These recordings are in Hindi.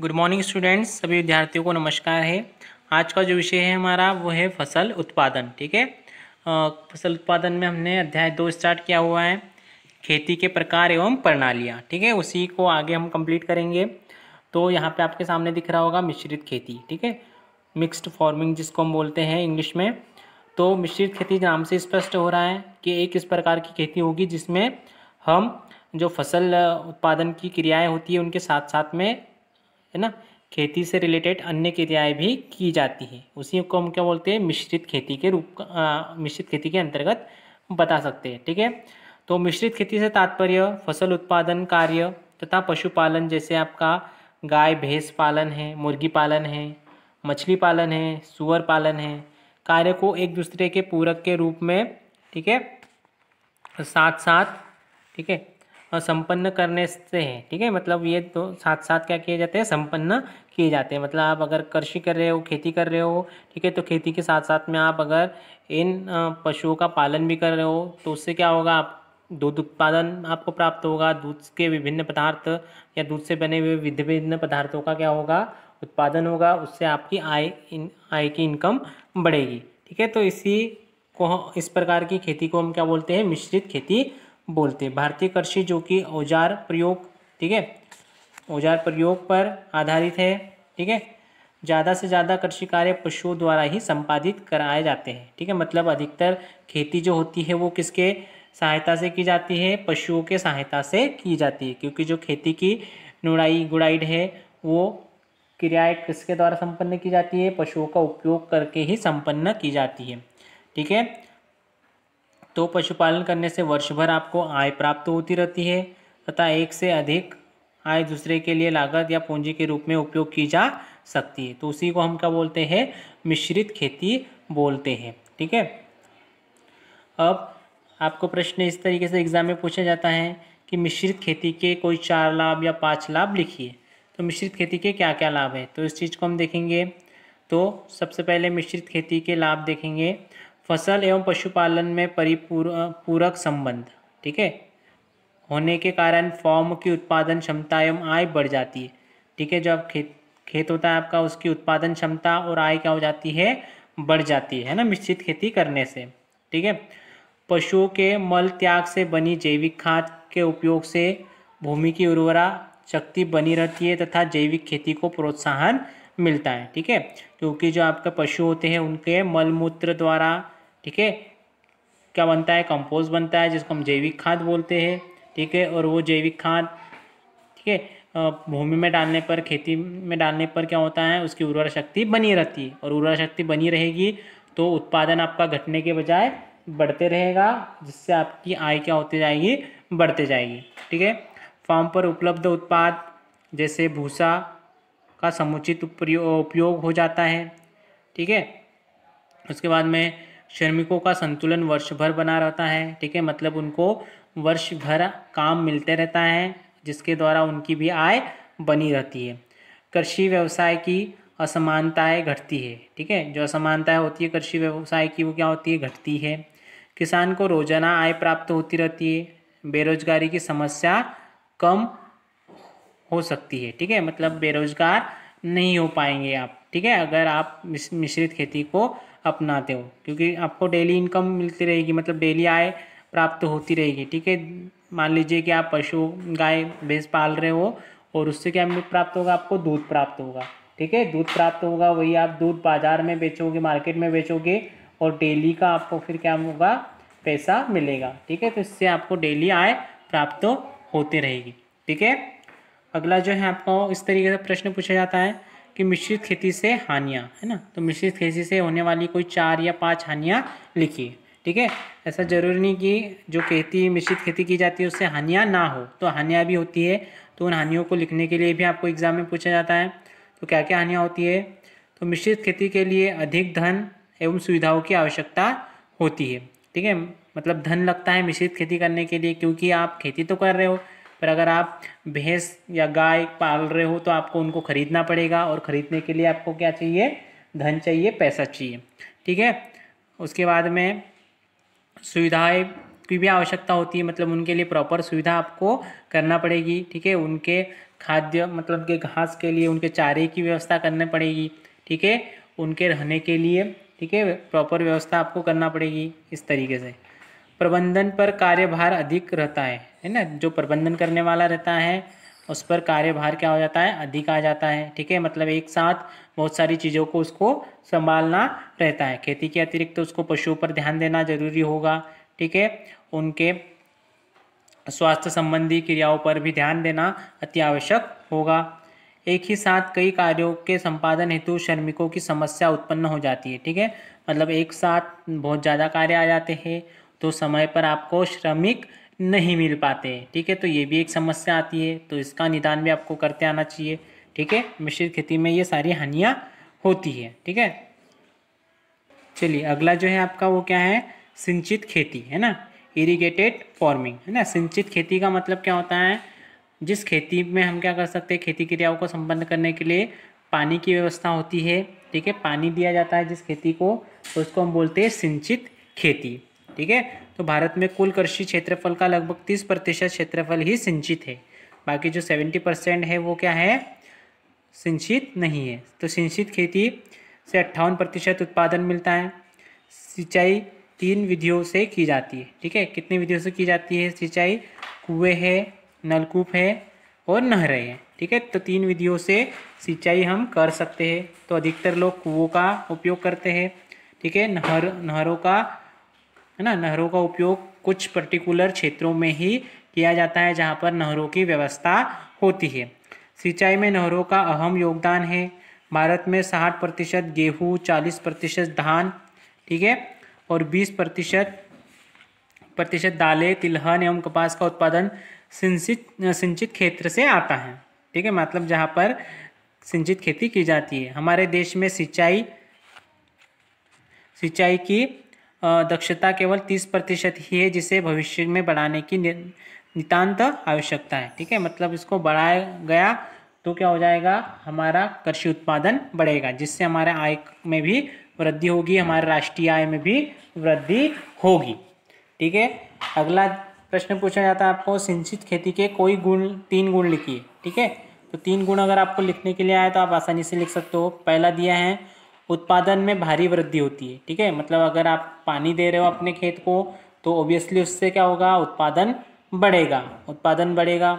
गुड मॉर्निंग स्टूडेंट्स सभी विद्यार्थियों को नमस्कार है आज का जो विषय है हमारा वो है फसल उत्पादन ठीक है फसल उत्पादन में हमने अध्याय दो स्टार्ट किया हुआ है खेती के प्रकार एवं प्रणालियाँ ठीक है उसी को आगे हम कंप्लीट करेंगे तो यहाँ पे आपके सामने दिख रहा होगा मिश्रित खेती ठीक है मिक्स्ड फार्मिंग जिसको हम बोलते हैं इंग्लिश में तो मिश्रित खेती नाम से स्पष्ट हो रहा है कि एक इस प्रकार की खेती होगी जिसमें हम जो फसल उत्पादन की क्रियाएं होती है उनके साथ साथ में है ना खेती से रिलेटेड अन्य क्रियाएँ भी की जाती है उसी को हम क्या बोलते हैं मिश्रित खेती के रूप मिश्रित खेती के अंतर्गत बता सकते हैं ठीक है तो मिश्रित खेती से तात्पर्य फसल उत्पादन कार्य तथा पशुपालन जैसे आपका गाय भैंस पालन है मुर्गी पालन है मछली पालन है सुअर पालन है कार्य को एक दूसरे के पूरक के रूप में ठीक है साथ साथ ठीक है संपन्न करने से हैं ठीक है मतलब ये तो साथ साथ क्या किए जाते हैं संपन्न किए जाते हैं मतलब आप अगर कृषि कर रहे हो खेती कर रहे हो ठीक है तो खेती के साथ साथ में आप अगर इन पशुओं का पालन भी कर रहे हो तो उससे क्या होगा आप दूध उत्पादन आपको प्राप्त होगा दूध के विभिन्न पदार्थ या दूध से बने हुए विभिन्न पदार्थों का क्या होगा उत्पादन होगा उससे आपकी आय आय की इनकम बढ़ेगी ठीक है तो इसी को इस प्रकार की खेती को हम क्या बोलते हैं मिश्रित खेती बोलते भारतीय कृषि जो कि औजार प्रयोग ठीक है औजार प्रयोग पर आधारित है ठीक है ज़्यादा से ज़्यादा कृषि कार्य पशुओं द्वारा ही संपादित कराए जाते हैं ठीक है मतलब अधिकतर खेती जो होती है वो किसके सहायता से की जाती है पशुओं के सहायता से की जाती है क्योंकि जो खेती की नुड़ाई गुड़ाई है वो क्रियाएँ किसके द्वारा संपन्न की जाती है पशुओं का उपयोग करके ही संपन्न की जाती है ठीक है तो पशुपालन करने से वर्ष भर आपको आय प्राप्त होती रहती है तथा एक से अधिक आय दूसरे के लिए लागत या पूंजी के रूप में उपयोग की जा सकती है तो उसी को हम क्या बोलते हैं मिश्रित खेती बोलते हैं ठीक है अब आपको प्रश्न इस तरीके से एग्जाम में पूछा जाता है कि मिश्रित खेती के कोई चार लाभ या पांच लाभ लिखिए तो मिश्रित खेती के क्या क्या लाभ है तो इस चीज़ को हम देखेंगे तो सबसे पहले मिश्रित खेती के लाभ देखेंगे फसल एवं पशुपालन में पूरक संबंध ठीक है होने के कारण फॉर्म की उत्पादन क्षमता एवं आय बढ़ जाती है ठीक है जब खेत खेत होता है आपका उसकी उत्पादन क्षमता और आय क्या हो जाती है बढ़ जाती है ना मिश्रित खेती करने से ठीक है पशुओं के मल त्याग से बनी जैविक खाद के उपयोग से भूमि की उर्वरा शक्ति बनी रहती है तथा जैविक खेती को प्रोत्साहन मिलता है ठीक है क्योंकि जो आपके पशु होते हैं उनके मलमूत्र द्वारा ठीक है क्या बनता है कंपोस्ट बनता है जिसको हम जैविक खाद बोलते हैं ठीक है और वो जैविक खाद ठीक है भूमि में डालने पर खेती में डालने पर क्या होता है उसकी उर्वरा शक्ति बनी रहती है और उर्वरा शक्ति बनी रहेगी तो उत्पादन आपका घटने के बजाय बढ़ते रहेगा जिससे आपकी आय क्या होती जाएगी बढ़ते जाएगी ठीक है फार्म पर उपलब्ध उत्पाद जैसे भूसा का समुचित उपयोग हो जाता है ठीक है उसके बाद में श्रमिकों का संतुलन वर्ष भर बना रहता है ठीक है मतलब उनको वर्ष भर काम मिलते रहता है जिसके द्वारा उनकी भी आय बनी रहती है कृषि व्यवसाय की असमानताएँ घटती है ठीक है जो असमानताएँ होती है कृषि व्यवसाय की वो क्या होती है घटती है किसान को रोजाना आय प्राप्त होती रहती है बेरोजगारी की समस्या कम हो सकती है ठीक है मतलब बेरोजगार नहीं हो पाएंगे आप ठीक है अगर आप मिश्रित खेती को अपनाते हो क्योंकि आपको डेली इनकम मिलती रहेगी मतलब डेली आय प्राप्त होती रहेगी ठीक है मान लीजिए कि आप पशु गाय भैंस पाल रहे हो और उससे क्या प्राप्त होगा आपको दूध प्राप्त होगा ठीक है दूध प्राप्त होगा वही आप दूध बाज़ार में बेचोगे मार्केट में बेचोगे और डेली का आपको फिर क्या होगा पैसा मिलेगा ठीक है तो इससे आपको डेली आय प्राप्त होते रहेगी ठीक है अगला जो है आपको इस तरीके से प्रश्न पूछा जाता है कि मिश्रित खेती से हानियाँ है ना तो मिश्रित खेती से होने वाली कोई चार या पाँच हानियाँ लिखिए ठीक है ऐसा जरूरी नहीं कि जो खेती मिश्रित खेती की जाती है उससे हानियाँ ना हो तो हानियाँ भी होती है तो उन हानियों को लिखने के लिए भी आपको एग्ज़ाम में पूछा जाता है तो क्या क्या हानियाँ होती है तो मिश्रित खेती के लिए अधिक धन एवं सुविधाओं की आवश्यकता होती है ठीक है मतलब धन लगता है मिश्रित खेती करने के लिए क्योंकि आप खेती तो कर रहे हो पर अगर आप भैंस या गाय पाल रहे हो तो आपको उनको ख़रीदना पड़ेगा और ख़रीदने के लिए आपको क्या चाहिए धन चाहिए पैसा चाहिए ठीक है उसके बाद में सुविधाएं की भी आवश्यकता होती है मतलब उनके लिए प्रॉपर सुविधा आपको करना पड़ेगी ठीक है उनके खाद्य मतलब उनके घास के लिए उनके चारे की व्यवस्था करनी पड़ेगी ठीक है उनके रहने के लिए ठीक है प्रॉपर व्यवस्था आपको करना पड़ेगी इस तरीके से प्रबंधन पर कार्यभार अधिक रहता है है ना जो प्रबंधन करने वाला रहता है उस पर कार्यभार क्या हो जाता है अधिक आ जाता है ठीक है मतलब एक साथ बहुत सारी चीज़ों को उसको संभालना रहता है खेती के अतिरिक्त तो उसको पशुओं पर ध्यान देना जरूरी होगा ठीक है उनके स्वास्थ्य संबंधी क्रियाओं पर भी ध्यान देना अति आवश्यक होगा एक ही साथ कई कार्यों के संपादन हेतु श्रमिकों की समस्या उत्पन्न हो जाती है ठीक है मतलब एक साथ बहुत ज़्यादा कार्य आ जाते हैं तो समय पर आपको श्रमिक नहीं मिल पाते ठीक है तो ये भी एक समस्या आती है तो इसका निदान भी आपको करते आना चाहिए ठीक है मिश्रित खेती में ये सारी हानियाँ होती है ठीक है चलिए अगला जो है आपका वो क्या है सिंचित खेती है ना इरिगेटेड फार्मिंग है ना सिंचित खेती का मतलब क्या होता है जिस खेती में हम क्या कर सकते हैं खेती क्रियाओं को संपन्न करने के लिए पानी की व्यवस्था होती है ठीक है पानी दिया जाता है जिस खेती को तो उसको हम बोलते हैं सिंचित खेती ठीक है तो भारत में कुल कृषि क्षेत्रफल का लगभग तीस प्रतिशत क्षेत्रफल ही सिंचित है बाकी जो सेवेंटी परसेंट है वो क्या है सिंचित नहीं है तो सिंचित खेती से अट्ठावन प्रतिशत उत्पादन मिलता है सिंचाई तीन विधियों से की जाती है ठीक है कितनी विधियों से की जाती है सिंचाई कुएं है नलकूप है और नहरें हैं ठीक है तो तीन विधियों से सिंचाई हम कर सकते हैं तो अधिकतर लोग कुओं का उपयोग करते हैं ठीक है नहर नहरों का है ना नहरों का उपयोग कुछ पर्टिकुलर क्षेत्रों में ही किया जाता है जहाँ पर नहरों की व्यवस्था होती है सिंचाई में नहरों का अहम योगदान है भारत में साठ प्रतिशत गेहूँ चालीस प्रतिशत धान ठीक है और बीस प्रतिशत प्रतिशत दालें तिलहन एवं कपास का उत्पादन सिंचित सिंचित क्षेत्र से आता है ठीक है मतलब जहाँ पर सिंचित खेती की जाती है हमारे देश में सिंचाई सिंचाई की दक्षता केवल तीस प्रतिशत ही है जिसे भविष्य में बढ़ाने की नितान्त आवश्यकता है ठीक है मतलब इसको बढ़ाया गया तो क्या हो जाएगा हमारा कृषि उत्पादन बढ़ेगा जिससे हमारे आय में भी वृद्धि होगी हमारे राष्ट्रीय आय में भी वृद्धि होगी ठीक है अगला प्रश्न पूछा जाता है आपको सिंचित खेती के कोई गुण तीन गुण लिखिए ठीक है तो तीन गुण अगर आपको लिखने के लिए आए तो आप आसानी से लिख सकते हो पहला दिया है उत्पादन में भारी वृद्धि होती है ठीक है मतलब अगर आप पानी दे रहे हो अपने खेत को तो ऑब्वियसली उससे क्या होगा उत्पादन बढ़ेगा उत्पादन बढ़ेगा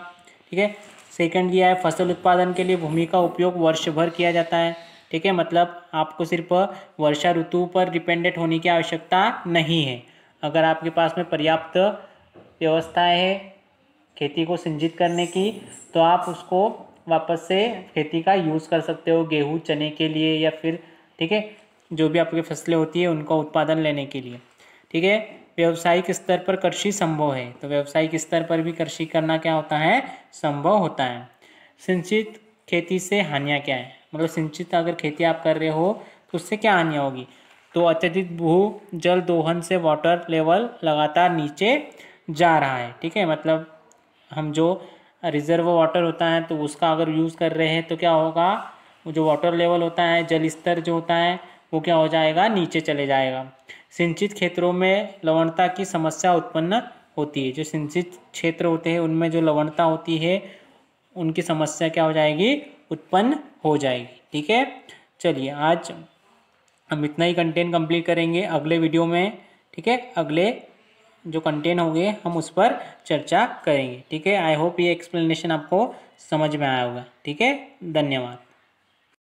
ठीक है सेकंड यह है फसल उत्पादन के लिए भूमि का उपयोग वर्ष भर किया जाता है ठीक है मतलब आपको सिर्फ वर्षा ऋतु पर डिपेंडेंट होने की आवश्यकता नहीं है अगर आपके पास में पर्याप्त व्यवस्था है खेती को सिंचित करने की तो आप उसको वापस से खेती का यूज़ कर सकते हो गेहूँ चने के लिए या फिर ठीक है जो भी आपकी फसलें होती है उनका उत्पादन लेने के लिए ठीक है व्यावसायिक स्तर पर कृषि संभव है तो व्यावसायिक स्तर पर भी कृषि करना क्या होता है संभव होता है सिंचित खेती से हानियाँ क्या है मतलब सिंचित अगर खेती आप कर रहे हो तो उससे क्या हानियाँ होगी तो अत्यधिक भू जल दोहन से वाटर लेवल लगातार नीचे जा रहा है ठीक है मतलब हम जो रिजर्व वाटर होता है तो उसका अगर यूज़ कर रहे हैं तो क्या होगा जो वाटर लेवल होता है जल स्तर जो होता है वो क्या हो जाएगा नीचे चले जाएगा सिंचित क्षेत्रों में लवणता की समस्या उत्पन्न होती है जो सिंचित क्षेत्र होते हैं उनमें जो लवणता होती है उनकी समस्या क्या हो जाएगी उत्पन्न हो जाएगी ठीक है चलिए आज हम इतना ही कंटेंट कंप्लीट करेंगे अगले वीडियो में ठीक है अगले जो कंटेंट होंगे हम उस पर चर्चा करेंगे ठीक है आई होप ये एक्सप्लेनेशन आपको समझ में आया होगा ठीक है धन्यवाद